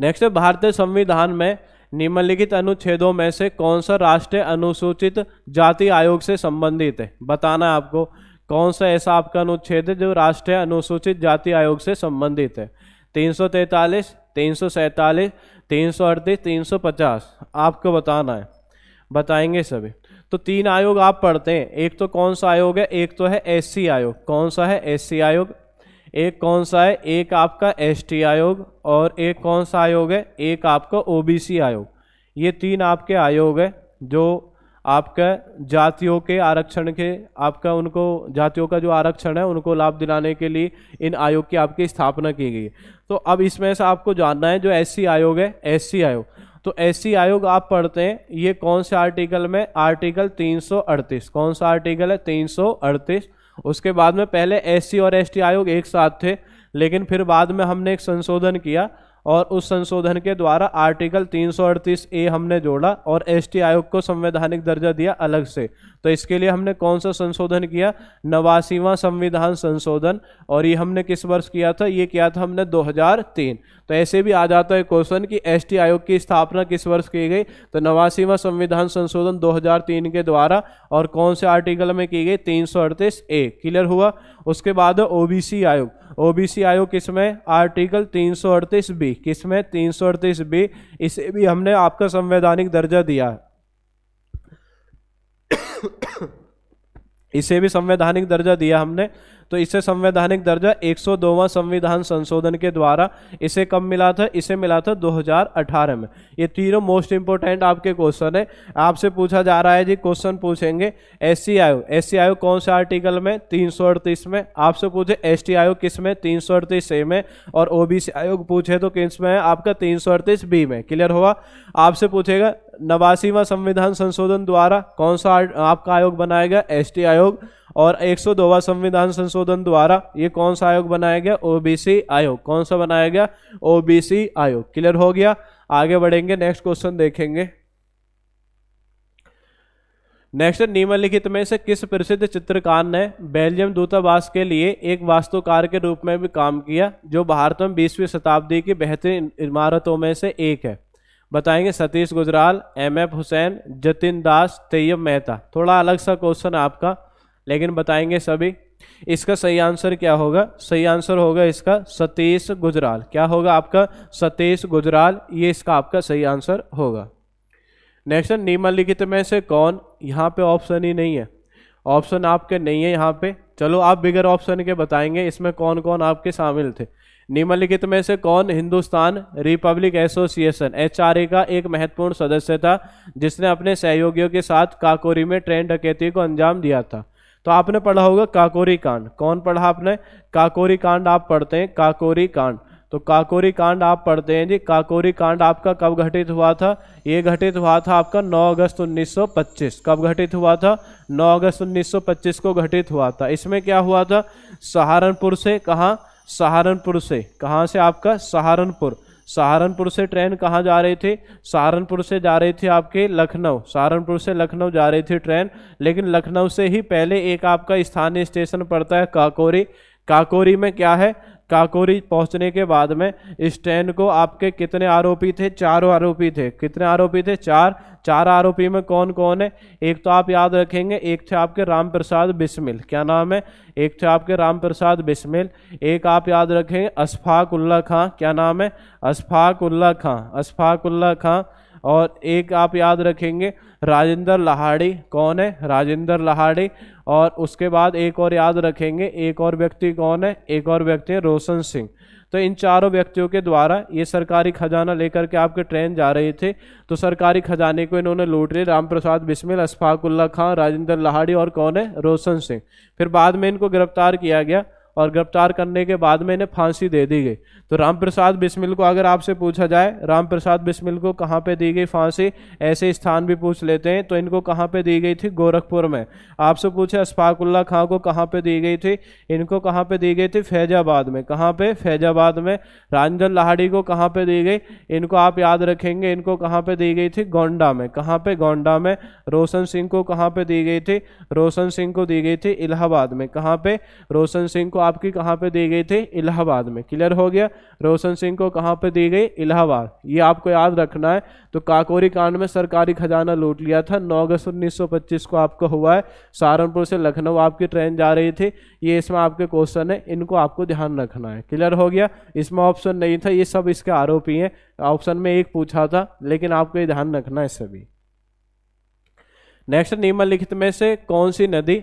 नेक्स्ट भारतीय संविधान में निम्नलिखित अनुच्छेदों में से कौन सा राष्ट्रीय अनुसूचित जाति आयोग से संबंधित है बताना आपको कौन सा ऐसा आपका अनुच्छेद है जो राष्ट्रीय अनुसूचित जाति आयोग से संबंधित है तीन सौ तैंतालीस तीन सौ सैंतालीस तीन सौ अड़तीस तीन सौ पचास आपको बताना है बताएंगे सभी तो तीन आयोग आप पढ़ते हैं एक तो कौन सा आयोग है एक तो है एस आयोग कौन सा है एस आयोग एक कौन सा है एक आपका एसटी आयोग और एक कौन सा आयोग है एक आपका ओबीसी आयोग ये तीन आपके आयोग है जो आपका जातियों के आरक्षण के आपका उनको जातियों का जो आरक्षण है उनको लाभ दिलाने के लिए इन आयोग की आपकी स्थापना की गई तो अब इसमें से आपको जानना है जो एस आयोग है एस आयोग तो एस आयोग आप पढ़ते हैं ये कौन से आर्टिकल में आर्टिकल 338 कौन सा आर्टिकल है 338 उसके बाद में पहले एस और एस आयोग एक साथ थे लेकिन फिर बाद में हमने एक संशोधन किया और उस संशोधन के द्वारा आर्टिकल 338 ए हमने जोड़ा और एसटी आयोग को संवैधानिक दर्जा दिया अलग से तो इसके लिए हमने कौन सा संशोधन किया नवासीवा संविधान संशोधन और ये हमने किस वर्ष किया था ये किया था हमने 2003 तो ऐसे भी आ जाता है क्वेश्चन कि एस आयोग की स्थापना किस वर्ष की गई तो नवासीवा संविधान संशोधन 2003 के द्वारा और कौन से आर्टिकल में की गई तीन ए क्लियर हुआ उसके बाद ओबीसी आयोग ओबीसी आयोग किसमें आर्टिकल तीन बी किसमें तीन बी इसे भी हमने आपका संवैधानिक दर्जा दिया है इसे भी संवैधानिक दर्जा दिया हमने तो इसे संवैधानिक दर्जा एक संविधान संशोधन के द्वारा इसे कब मिला था इसे मिला था 2018 में ये तीनों मोस्ट इंपोर्टेंट आपके क्वेश्चन है आपसे पूछा जा रहा है जी क्वेश्चन पूछेंगे एस सी आयोग एस सी आयोग कौन से आर्टिकल में तीन में आपसे पूछे एस टी आयोग किस में तीन ए में और ओ आयोग पूछे तो किस में है आपका तीन बी में क्लियर हुआ आपसे पूछेगा नवासीवा संविधान संशोधन द्वारा कौन सा आपका आयोग बनाया गया एस आयोग और 102वां संविधान संशोधन द्वारा ये कौन सा आयोग बनाया गया ओबीसी आयोग कौन सा बनाया गया ओबीसी आयोग क्लियर हो गया आगे बढ़ेंगे नेक्स्ट क्वेश्चन देखेंगे नेक्स्ट निम्नलिखित में से किस प्रसिद्ध चित्रकार ने बेल्जियम दूतावास के लिए एक वास्तुकार के रूप में भी काम किया जो भारत में बीसवीं शताब्दी की बेहतरीन इमारतों में से एक है बताएंगे सतीश गुजराल एम एफ हुसैन जतिन दास तैयब मेहता थोड़ा अलग सा क्वेश्चन आपका लेकिन बताएंगे सभी इसका सही आंसर क्या होगा सही आंसर होगा इसका सतीश गुजराल क्या होगा आपका सतीश गुजराल ये इसका आपका सही आंसर होगा नेक्स्ट है निम्नलिखित में से कौन यहाँ पे ऑप्शन ही नहीं है ऑप्शन आपके नहीं है यहाँ पे चलो आप बिगर ऑप्शन के बताएंगे इसमें कौन कौन आपके शामिल थे निम्नलिखित में से कौन हिंदुस्तान रिपब्लिक एसोसिएशन एच का एक महत्वपूर्ण सदस्य था जिसने अपने सहयोगियों के साथ काकोरी में ट्रेन डकैती को अंजाम दिया था तो आपने पढ़ा होगा काकोरी कांड कौन पढ़ा आपने काकोरी कांड आप पढ़ते हैं काकोरी कांड तो काकोरी कांड आप पढ़ते हैं जी काकोरी कांड आपका कब घटित हुआ था ये घटित हुआ था आपका 9 अगस्त 1925 कब घटित हुआ था 9 अगस्त 1925 को घटित हुआ था इसमें क्या हुआ था सहारनपुर से कहाँ सहारनपुर से कहाँ से आपका सहारनपुर सहारनपुर से ट्रेन कहाँ जा रही थी सहारनपुर से जा रही थी आपके लखनऊ सहारनपुर से लखनऊ जा रही थी ट्रेन लेकिन लखनऊ से ही पहले एक आपका स्थानीय स्टेशन पड़ता है काकोरी काकोरी में क्या है काकोरी पहुंचने के बाद में स्टैंड को आपके कितने आरोपी थे चारों आरोपी थे कितने आरोपी थे चार चार आरोपी में कौन कौन है एक तो आप याद रखेंगे एक थे आपके राम प्रसाद बिस्मिल क्या नाम है एक थे आपके राम प्रसाद बिस्मिल एक आप याद रखेंगे अशफाक उल्ला खां क्या नाम है अशफाक उल्ला खां अशफाक उल्ला खां और एक आप याद रखेंगे राजेंद्र लहाड़ी कौन है राजेंद्र लहाड़ी और उसके बाद एक और याद रखेंगे एक और व्यक्ति कौन है एक और व्यक्ति है रोशन सिंह तो इन चारों व्यक्तियों के द्वारा ये सरकारी खजाना लेकर के आपके ट्रेन जा रहे थे तो सरकारी खजाने को इन्होंने लूट लिया राम प्रसाद बिस्मिल अशफाकुल्ला खां राजेंद्र लहाड़ी और कौन है रोशन सिंह फिर बाद में इनको गिरफ्तार किया गया और गिरफ्तार करने के बाद में इन्हें फांसी दे दी गई तो राम प्रसाद बिस्मिल को अगर आपसे पूछा जाए राम प्रसाद बिस्मिल को कहाँ पे दी गई फांसी ऐसे स्थान भी पूछ लेते हैं तो इनको कहाँ पे दी गई थी गोरखपुर में आपसे पूछे अशफाकुल्ला खां को कहाँ पे दी गई थी इनको कहाँ पे दी गई थी फैजाबाद में कहाँ पे फैजाबाद में रांझल लाहड़ी को कहाँ पे दी गई इनको आप याद रखेंगे इनको कहाँ पे दी गई थी गोंडा में कहाँ पे गोंडा में रोशन सिंह को कहाँ पे दी गई थी रोशन सिंह को दी गई थी इलाहाबाद में कहाँ पे रोशन सिंह को आपकी कहाँ पे दी गई थी इलाहाबाद में क्लियर हो गया रोशन सिंह को कहाँ पे दी गई इलाहाबाद ये आपको याद रखना है तो काकोरी कांड में सरकारी खजाना लूट लिया था नौ अगस्त उन्नीस को आपको हुआ है सहारनपुर से लखनऊ आपकी ट्रेन जा रही थी ये इसमें आपके क्वेश्चन है इनको आपको ध्यान रखना है क्लियर हो गया इसमें ऑप्शन नहीं था ये सब इसके आरोपी हैं ऑप्शन में एक पूछा था लेकिन आपको ये ध्यान रखना है सभी नेक्स्ट निम्नलिखित में से कौन सी नदी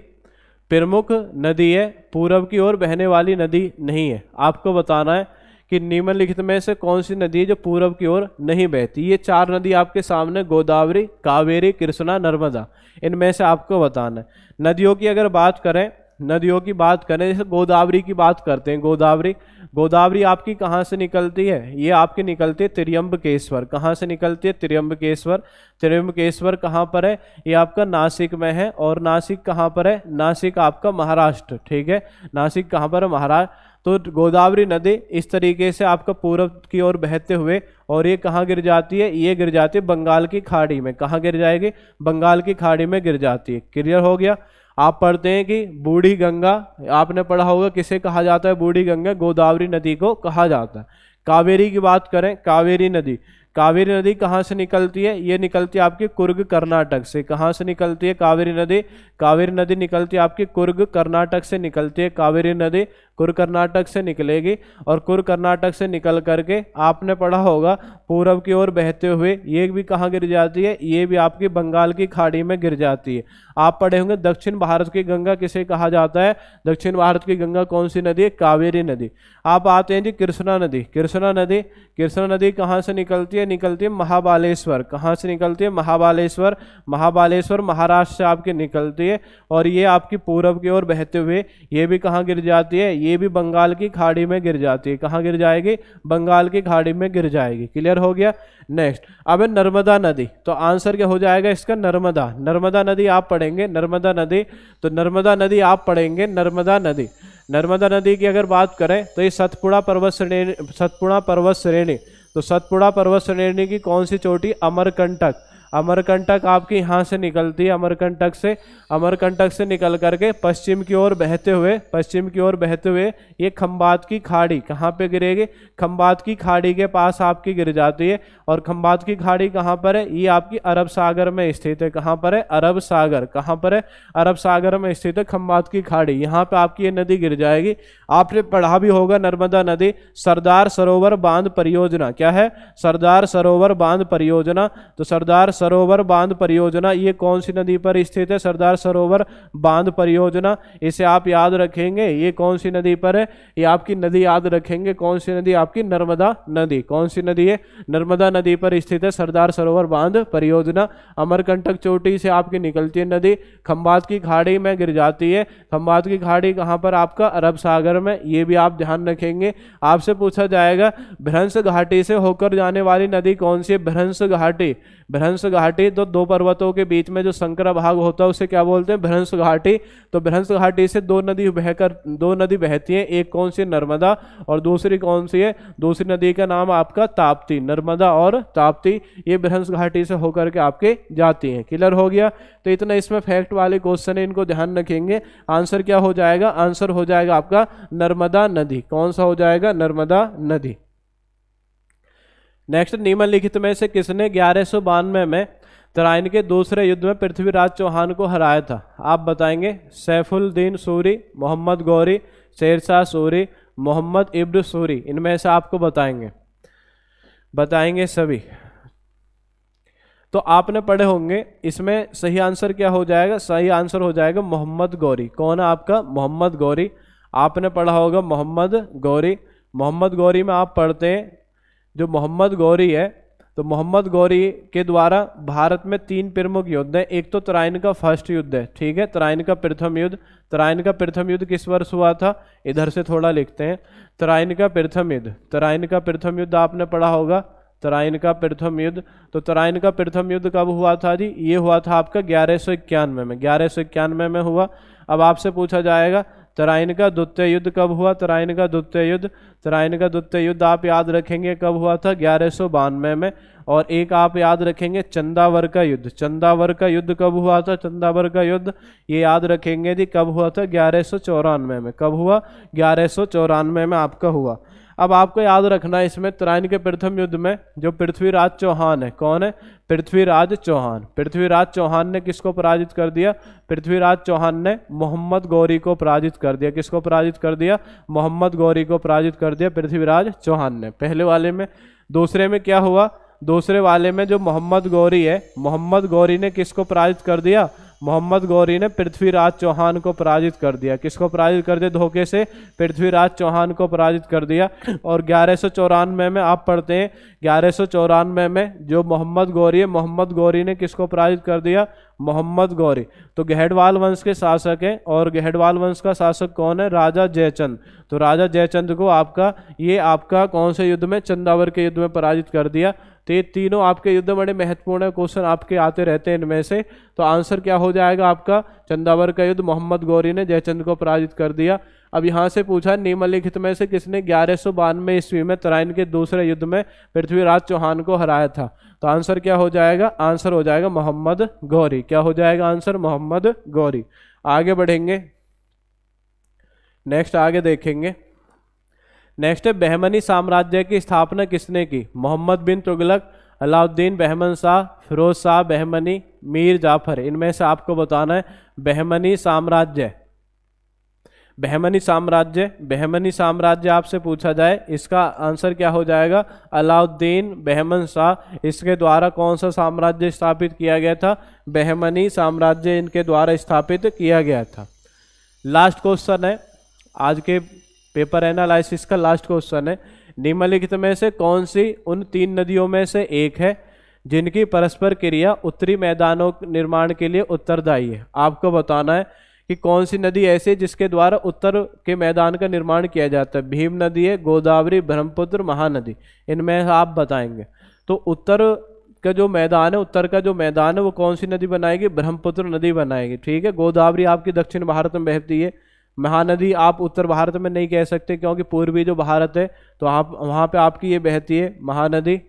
प्रमुख नदी है पूरब की ओर बहने वाली नदी नहीं है आपको बताना है कि निम्नलिखित में से कौन सी नदी है जो पूरब की ओर नहीं बहती ये चार नदी आपके सामने गोदावरी कावेरी कृष्णा नर्मदा इनमें से आपको बताना है नदियों की अगर बात करें नदियों की बात करें जैसे गोदावरी की बात करते हैं गोदावरी गोदावरी आपकी कहाँ से निकलती है ये आपकी निकलती है त्रियम्बकेश्वर कहाँ से निकलती है त्रियम्बकेश्वर त्रियम्बकेश्वर कहाँ पर है ये आपका नासिक में है और नासिक कहाँ पर है नासिक आपका महाराष्ट्र ठीक है नासिक कहाँ पर है महाराष्ट्र तो गोदावरी नदी इस तरीके से आपका पूर्व की ओर बहते हुए और ये कहाँ गिर जाती है ये गिर जाती है बंगाल की खाड़ी में कहाँ गिर जाएगी बंगाल की खाड़ी में गिर जाती है क्लियर हो गया आप पढ़ते हैं कि बूढ़ी गंगा आपने पढ़ा होगा किसे कहा जाता है बूढ़ी गंगा गोदावरी नदी को कहा जाता है कावेरी की बात करें कावेरी नदी कावेरी नदी कहाँ से निकलती है ये निकलती है आपकी कुर्ग कर्नाटक से कहाँ से निकलती है कावेरी नदी कावेरी नदी निकलती है आपकी कुर्ग कर्नाटक से निकलती है कावेरी नदी कुर्ग कर्नाटक से निकलेगी और कुर्ग कर्नाटक से निकल करके आपने पढ़ा होगा पूरब की ओर बहते हुए ये भी कहाँ गिर जाती है ये भी आपकी बंगाल की खाड़ी में गिर जाती है आप पढ़े होंगे दक्षिण भारत की गंगा किसे कहा जाता है दक्षिण भारत की गंगा कौन सी नदी है कावेरी नदी आप आते हैं जी कृष्णा नदी कृष्णा नदी कृष्णा नदी कहाँ से निकलती है निकलती है महाबालेश्वर कहाँ से निकलती है महाबालेश्वर महाबालेश्वर महाराष्ट्र से आपके निकलती है और ये आपकी पूरब की ओर बहते हुए ये भी कहाँ गिर जाती है ये भी बंगाल की खाड़ी में गिर जाती है कहाँ गिर जाएगी बंगाल की खाड़ी में गिर जाएगी क्लियर हो गया नेक्स्ट अब नर्मदा नदी तो आंसर क्या हो जाएगा इसका नर्मदा नर्मदा नदी आप पढ़ेंगे नर्मदा नदी तो नर्मदा नदी आप पढ़ेंगे नर्मदा नदी नर्मदा नदी की अगर बात करें तो ये सतपुड़ा पर्वत श्रेणी सतपुड़ा पर्वत श्रेणी तो सतपुड़ा पर्वत श्रेणी की कौन सी चोटी अमरकंटक अमरकंटक आपके यहाँ से निकलती है अमरकंटक से अमरकंटक से निकल करके पश्चिम की ओर बहते हुए पश्चिम की ओर बहते हुए ये खम्बात की खाड़ी कहाँ पे गिरेगी खम्बात की खाड़ी के पास आपकी गिर जाती है और खम्बात की खाड़ी कहाँ पर है ये आपकी अरब सागर में स्थित है कहाँ पर है अरब सागर कहाँ पर है अरब सागर में स्थित है खम्बात की खाड़ी यहाँ पर आपकी ये नदी गिर जाएगी आपने पढ़ा भी होगा नर्मदा नदी सरदार सरोवर बांध परियोजना क्या है सरदार सरोवर बांध परियोजना तो सरदार सर सरोवर बांध परियोजना ये कौन सी नदी पर स्थित है सरदार सरोवर बांध परियोजना इसे आप याद रखेंगे ये कौन सी नदी पर है ये आपकी नदी याद रखेंगे कौन सी नदी आपकी नर्मदा नदी कौन सी नदी है नर्मदा नदी पर स्थित है सरदार सरोवर बांध परियोजना अमरकंटक चोटी से आपकी निकलती है नदी खम्बात की खाड़ी में गिर जाती है खम्बात की खाड़ी कहाँ पर आपका अरब सागर में ये भी आप ध्यान रखेंगे आपसे पूछा जाएगा भ्रंस घाटी से होकर जाने वाली नदी कौन सी है भ्रंस घाटी भ्रंश घाटी तो दो पर्वतों के बीच में जो संकरा भाग होता है उसे क्या बोलते हैं भ्रंश घाटी तो भ्रंश घाटी से दो नदी बहकर दो नदी बहती है एक कौन सी नर्मदा और दूसरी कौन सी है दूसरी नदी का नाम आपका ताप्ती नर्मदा और ताप्ती ये भ्रंश घाटी से होकर के आपके जाती हैं क्लियर हो गया तो इतना इसमें फैक्ट वाले क्वेश्चन है इनको ध्यान रखेंगे आंसर क्या हो जाएगा आंसर हो जाएगा आपका नर्मदा नदी कौन सा हो जाएगा नर्मदा नदी नेक्स्ट निम्नलिखित में से किसने ग्यारह में तराइन के दूसरे युद्ध में पृथ्वीराज चौहान को हराया था आप बताएंगे सैफुल्दीन सूरी मोहम्मद गौरी शेरशाह सूरी मोहम्मद इब्न सूरी इनमें से आपको बताएंगे बताएंगे सभी तो आपने पढ़े होंगे इसमें सही आंसर क्या हो जाएगा सही आंसर हो जाएगा मोहम्मद गौरी कौन है आपका मोहम्मद गौरी आपने पढ़ा होगा मोहम्मद गौरी मोहम्मद गौरी में आप पढ़ते हैं जो मोहम्मद गौरी है तो मोहम्मद गौरी के द्वारा भारत में तीन प्रमुख युद्ध हैं एक तो तराइन का फर्स्ट युद्ध है ठीक है तराइन का प्रथम युद्ध तराइन का प्रथम युद्ध किस वर्ष हुआ था इधर से थोड़ा लिखते हैं तराइन का प्रथम युद्ध तराइन का प्रथम युद्ध आपने पढ़ा होगा तराइन का प्रथम युद्ध तो तराइन का प्रथम युद्ध कब हुआ था जी ये हुआ था आपका ग्यारह सौ इक्यानवे में ग्यारह सौ इक्यानवे में हुआ अब आपसे पूछा जाएगा तराइन का द्वितीय युद्ध कब हुआ तराइन का द्वितीय युद्ध तराइन का द्वितीय युद्ध आप याद रखेंगे कब हुआ था ग्यारह में और एक आप याद रखेंगे चंदावर का युद्ध चंदावर का युद्ध कब हुआ था चंदावर का युद्ध ये याद रखेंगे जी कब हुआ था ग्यारह में कब हुआ ग्यारह में आपका हुआ अब आपको याद रखना है इसमें तराइन के प्रथम युद्ध में जो पृथ्वीराज चौहान है कौन है पृथ्वीराज चौहान पृथ्वीराज चौहान ने किसको पराजित कर दिया पृथ्वीराज चौहान ने मोहम्मद गौरी को पराजित कर दिया किसको पराजित कर दिया मोहम्मद गौरी को पराजित कर दिया पृथ्वीराज चौहान ने पहले वाले में दूसरे में क्या हुआ दूसरे वाले में जो मोहम्मद गौरी है मोहम्मद गौरी ने किसको पराजित कर दिया मोहम्मद गौरी ने पृथ्वीराज चौहान को पराजित कर दिया किसको पराजित कर दिया धोखे से पृथ्वीराज चौहान को पराजित कर दिया और ग्यारह में आप पढ़ते हैं ग्यारह में जो मोहम्मद गौरी है मोहम्मद गौरी ने किसको पराजित कर दिया मोहम्मद गौरी तो गहडवाल वंश के शासक हैं और गहडवाल वंश का शासक कौन है राजा जयचंद तो राजा जयचंद को आपका ये आपका कौन से युद्ध में चंदावर के युद्ध में पराजित कर दिया तो ये तीनों आपके युद्ध बड़े महत्वपूर्ण है क्वेश्चन आपके आते रहते हैं इनमें से तो आंसर क्या हो जाएगा आपका चंदावर का युद्ध मोहम्मद गौरी ने जयचंद को पराजित कर दिया अब यहाँ से पूछा निम्नलिखित में से किसने ग्यारह सौ बानवे ईस्वी में तराइन के दूसरे युद्ध में पृथ्वीराज चौहान को हराया था तो आंसर क्या हो जाएगा आंसर हो जाएगा मोहम्मद गौरी क्या हो जाएगा आंसर मोहम्मद गौरी आगे बढ़ेंगे नेक्स्ट आगे देखेंगे नेक्स्ट है बहमनी साम्राज्य की स्थापना किसने की मोहम्मद बिन तुगलक अलाउद्दीन बहमन शाह फिरोज शाह बहमनी मीर जाफर इनमें से आपको बताना है बहमनी साम्राज्य बहमनी साम्राज्य बहमनी साम्राज्य आपसे पूछा जाए इसका आंसर क्या हो जाएगा अलाउद्दीन बहमन शाह इसके द्वारा कौन सा साम्राज्य स्थापित किया गया था बहमनी साम्राज्य इनके द्वारा स्थापित किया गया था लास्ट क्वेश्चन है आज के पेपर एनालिसिस का लास्ट क्वेश्चन है निम्नलिखित में से कौन सी उन तीन नदियों में से एक है जिनकी परस्पर क्रिया उत्तरी मैदानों निर्माण के लिए उत्तरदायी है आपको बताना है कि कौन सी नदी ऐसी जिसके द्वारा उत्तर के मैदान का निर्माण किया जाता है भीम नदी है गोदावरी ब्रह्मपुत्र महानदी इनमें आप बताएंगे तो उत्तर का जो मैदान है उत्तर का जो मैदान है वो कौन सी नदी बनाएगी ब्रह्मपुत्र नदी बनाएगी ठीक है गोदावरी आपकी दक्षिण भारत में बहती है महानदी आप उत्तर भारत में नहीं कह सकते क्योंकि पूर्वी जो भारत है तो आप वहाँ पे आपकी ये बहती है महानदी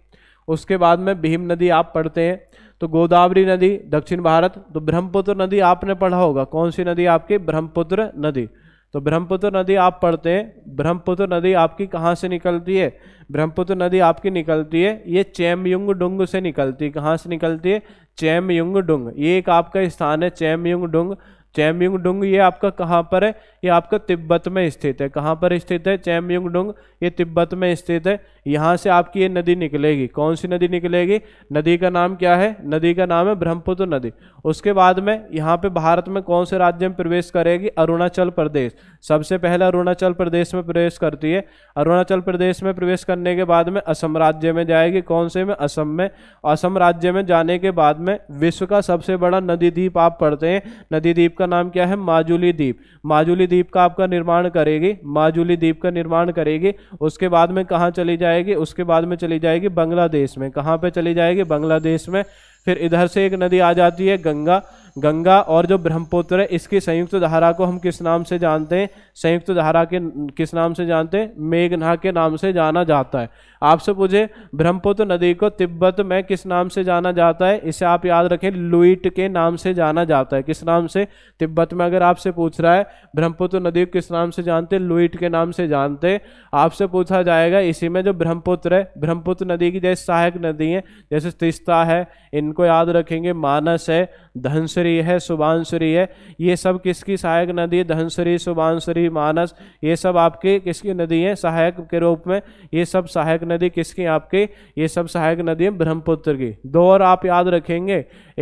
उसके बाद में भीम नदी आप पढ़ते हैं तो गोदावरी नदी दक्षिण भारत तो ब्रह्मपुत्र नदी आपने पढ़ा होगा कौन सी नदी आपकी ब्रह्मपुत्र नदी तो ब्रह्मपुत्र नदी आप पढ़ते हैं ब्रह्मपुत्र नदी आपकी कहाँ से निकलती है ब्रह्मपुत्र नदी आपकी निकलती है ये चैमयुंग डुंग से निकलती है कहाँ से निकलती है चैमयुंग डुंग ये एक आपका स्थान है चैमयुंग डुंग चैमयुंगडुंग ये आपका कहाँ पर है ये आपका तिब्बत में स्थित है कहाँ पर स्थित है चैमयुंगडुंग ये तिब्बत में स्थित है यहाँ से आपकी ये नदी निकलेगी कौन सी नदी निकलेगी नदी का नाम क्या है नदी का नाम है ब्रह्मपुत्र नदी उसके बाद में यहाँ पे भारत में कौन से राज्य में प्रवेश करेगी अरुणाचल प्रदेश सबसे पहले अरुणाचल प्रदेश में प्रवेश करती है अरुणाचल प्रदेश में प्रवेश करने के बाद में असम राज्य में जाएगी कौन से में असम में असम राज्य में जाने के बाद में विश्व का सबसे बड़ा नदी द्वीप आप पढ़ते हैं नदी द्वीप का नाम क्या है माजुली द्वीप माजुली द्वीप का आपका निर्माण करेगी माजुली द्वीप का निर्माण करेगी उसके बाद में कहाँ चली जाएगी उसके बाद में चली जाएगी बांग्लादेश में कहाँ पर चली जाएगी बांग्लादेश में फिर इधर से एक नदी आ जाती है गंगा गंगा और जो ब्रह्मपुत्र है इसकी संयुक्त धारा को हम किस नाम से जानते हैं संयुक्त धारा के किस नाम से जानते हैं मेघना के नाम से जाना जाता है आपसे पूछे ब्रह्मपुत्र नदी को तिब्बत में किस नाम से जाना जाता है इसे आप याद रखें लुइट के नाम से जाना जाता है किस नाम से तिब्बत में अगर आपसे पूछ रहा है ब्रह्मपुत्र नदी को किस नाम से जानते हैं लुइट के नाम से जानते आपसे पूछा जाएगा इसी में जो ब्रह्मपुत्र है ब्रह्मपुत्र नदी की जैसे सहायक नदी है जैसे तिस्ता है इनको याद रखेंगे मानस है धनसरी है सुबानसरी है ये सब किसकी सहायक नदी है धनसरी सुबानसरी मानस ये सब आपके किसकी नदी है सहायक के रूप में ये सब सहायक नदी किसकी आपके ये सब सहायक नदी है ब्रह्मपुत्र की दो और आप याद रखेंगे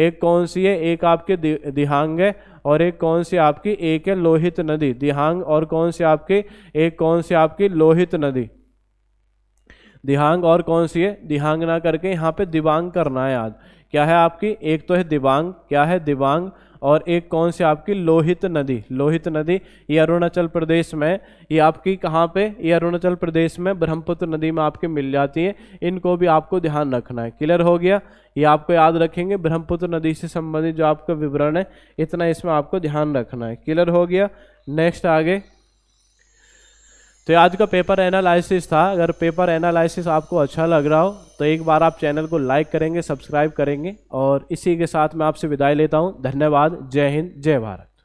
एक कौन सी है एक आपके दिहांग है और एक कौन सी आपकी एक है लोहित नदी दिहांग और कौन सी आपकी एक कौन सी आपकी लोहित नदी दिहांग और कौन सी है दिहांग ना करके यहाँ पे दिवांग करना है याद क्या है आपकी एक तो है दिबांग क्या है दिबांग और एक कौन सी आपकी लोहित नदी लोहित नदी ये अरुणाचल प्रदेश में ये आपकी कहाँ पे ये अरुणाचल प्रदेश में ब्रह्मपुत्र नदी में आपके मिल जाती है इनको भी आपको ध्यान रखना है क्लियर हो गया ये आपको याद रखेंगे ब्रह्मपुत्र नदी से संबंधित जो आपका विवरण है इतना इसमें आपको ध्यान रखना है क्लियर हो गया नेक्स्ट आगे तो आज का पेपर एनालिसिस था अगर पेपर एनालिसिस आपको अच्छा लग रहा हो तो एक बार आप चैनल को लाइक करेंगे सब्सक्राइब करेंगे और इसी के साथ मैं आपसे विदाई लेता हूँ धन्यवाद जय हिंद जय भारत